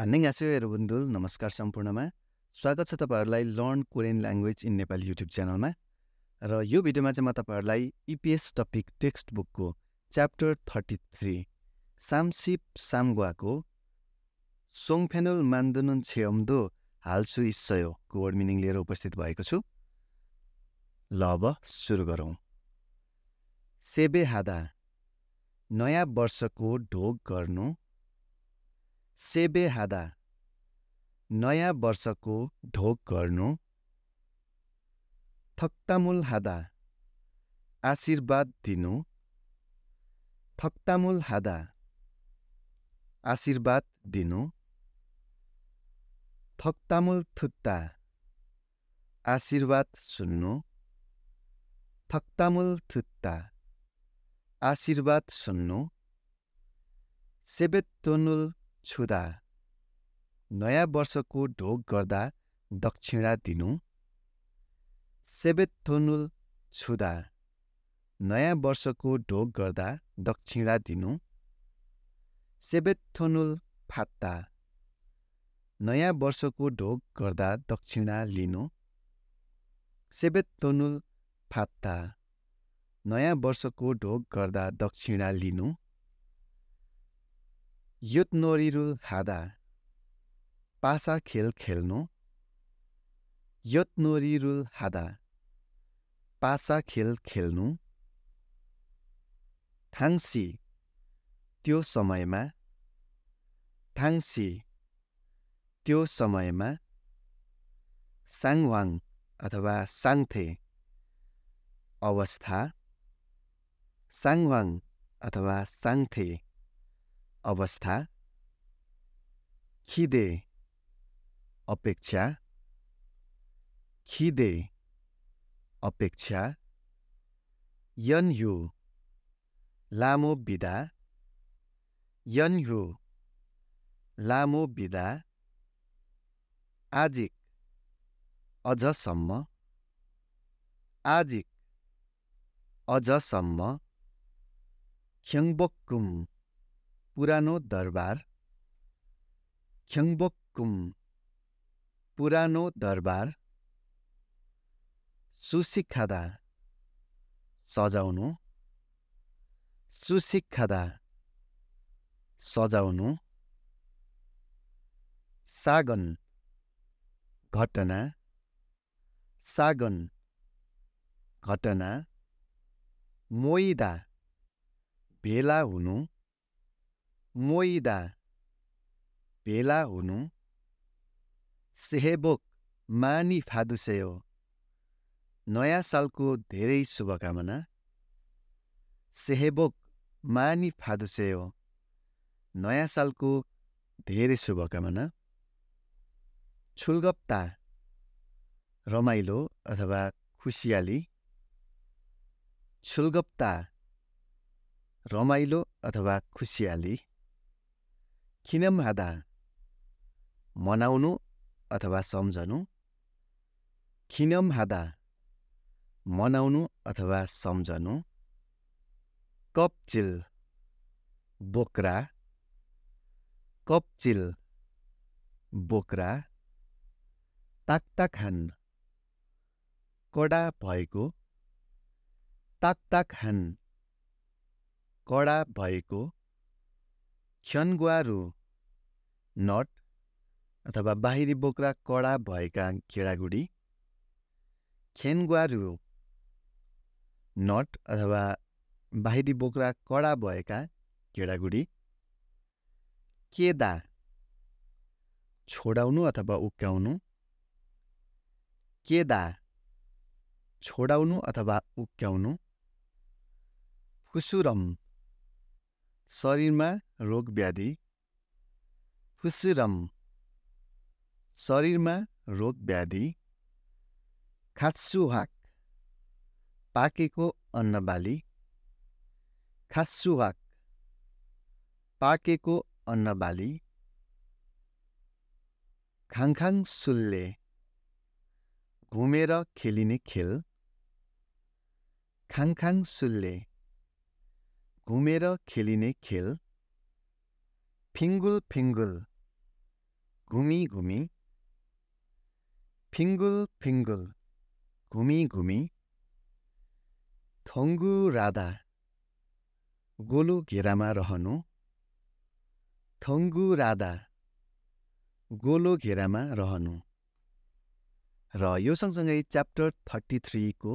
हेरो बुन्दुल नमस्कार सम्पूर्णमा स्वागत छ तपाईँहरूलाई learn Korean language in Nepal YouTube च्यानलमा र यो भिडियोमा चाहिँ म तपाईँहरूलाई इपिएस टपिक टेक्स्ट बुकको च्याप्टर थर्टी थ्री सामसिप सामगुवाको सोङफेनोल मान्दुन छेम्दो हालसु इस्सयोको वर्ड मिनिङ लिएर उपस्थित भएको छु ल अब सुरु गरौँ सेबे हादा नयाँ वर्षको ढोग गर्नु सेबेहादा नयाँ वर्षको ढोक गर्नु थक्तामुल हादा आशीर्वाद दिनु थक्तामुल हादा आशीर्वाद दिनु थक्तामुल थुत्ता आशीर्वाद सुन्नु थक्तामुल थुत्ता आशीर्वाद सुन्नु सेबेतोनुल छुदा नयाँ वर्षको ढोग गर्दा दक्षिणा दिनु सेबेथोनुल छुदा नयाँ वर्षको ढोग गर्दा दक्षिणा दिनु सेबेथोनुल फात्ता नयाँ वर्षको ढोग गर्दा दक्षिणा लिनु सेबेथोनुल फात्ता नयाँ वर्षको ढोग गर्दा दक्षिणा लिनु योत्नोरिरुल हादा पासा खेल खेल्नु यो हादा पासा खेल खेल्नु थाङ्सी त्यो समयमा थाङ्सी त्यो समयमा साङवाङ अथवा साङ्थे अवस्था साङवाङ अथवा साङथे अवस्था, खिदे, अपेक्षा, खिदे, अपेक्षा, यन्यु, लामो बिदा, यन्यु, लामो बिदा, आजिक, अझसम्म, आजिक, अझसम्म, ख्यङ्बक्कुम पुरानो दरबार ख्यङ्बोक्कुम पुरानो दरबार सुसिखादा सजाउनु सुसिखादा सजाउनु सागन घटना सागन घटना मोइदा भेला हुनु मोइदा भेला हुनु सेहेबोक मानी फादुसेयो नयाँ सालको धेरै शुभकामना सेहेबोक मानी फादुसेयो नयाँ सालको धेरै शुभकामना छुलगप्ता रमाइलो अथवा खुसियाली छुलगप्ता रमाइलो अथवा खुसियाली किन मनाउनु अथवा सम्झनु किन मनाउनु अथवा सम्झनु कपचिल बोक्रा कपचिल बोक्रा ताक्ताखान कडा भएको ताक्ताखान कडा भएको ख्यन्ग्वारू नट अथवा बाहिरी बोक्रा कडा भएका गेडागुडी खेन्ग्वारू नट अथवा बाहिरी बोक्रा कडा भएका खेडागुडी केदा छोडाउनु अथवा उक्काउनु केदा छोडाउनु अथवा उक्काउनु फुसुरम शरीरमा व्याधि फुसिरम शरीरमा व्याधि खात्सुहाक पाकेको अन्नबाली खात्सुहाक पाकेको अन्नबाली खाङखाङ सुल्ले घुमेर खेलिने खेल खाङखाङ सुल्ले घुमेर खेलिने खेल फिङ्गुल फिङ्गुल घुमी घुमी फिङ्गुल फिङ्गुल घुमी घुमी थङ्गु राधा गोलो घेरामा रहनु थङ्गु राधा गोलो घेरामा रहनु र यो सँगसँगै च्याप्टर थर्टी थ्रीको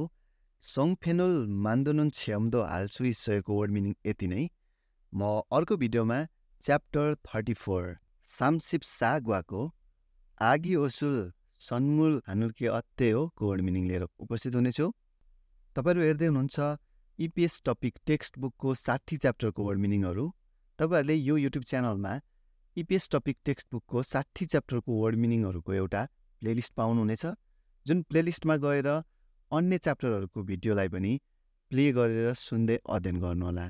सङफेनोल मान्दोनन छ्याम्दो हाल्छु इसयको वर्ड मिनिङ यति नै म अर्को भिडियोमा च्याप्टर थर्टी फोर सामसिप सागवाको आगी ओसुल सन्मुल हानुर्के अत्ते हो वर्ड मिनिङ लिएर उपस्थित हुनेछु तपाईँहरू हेर्दै हुनुहुन्छ इपिएस टपिक टेक्स्ट बुकको साठी च्याप्टरको वर्ड मिनिङहरू तपाईँहरूले यो युट्युब च्यानलमा इपिएस टपिक टेक्स्ट बुकको साठी च्याप्टरको वर्ड मिनिङहरूको एउटा प्लेलिस्ट पाउनुहुनेछ जुन प्लेलिस्टमा गएर अन्य च्याप्टरहरूको भिडियोलाई पनि प्ले गरेर सुन्दै अध्ययन गर्नुहोला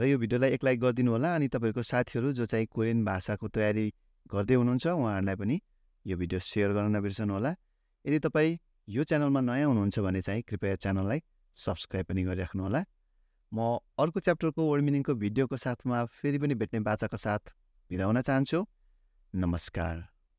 र यो भिडियोलाई एक लाइक गरिदिनु होला अनि तपाईँहरूको साथीहरू जो चाहिँ कोरियन भाषाको तयारी गर्दै हुनुहुन्छ उहाँहरूलाई पनि यो भिडियो सेयर गर्न नबिर्सनु होला यदि तपाईँ यो च्यानलमा नयाँ हुनुहुन्छ भने चाहिँ कृपया च्यानललाई सब्सक्राइब पनि गरिराख्नुहोला म अर्को च्याप्टरको वर्ड मिनिङको भिडियोको साथमा फेरि पनि भेट्ने बाचाको साथ बिदा हुन चाहन्छु नमस्कार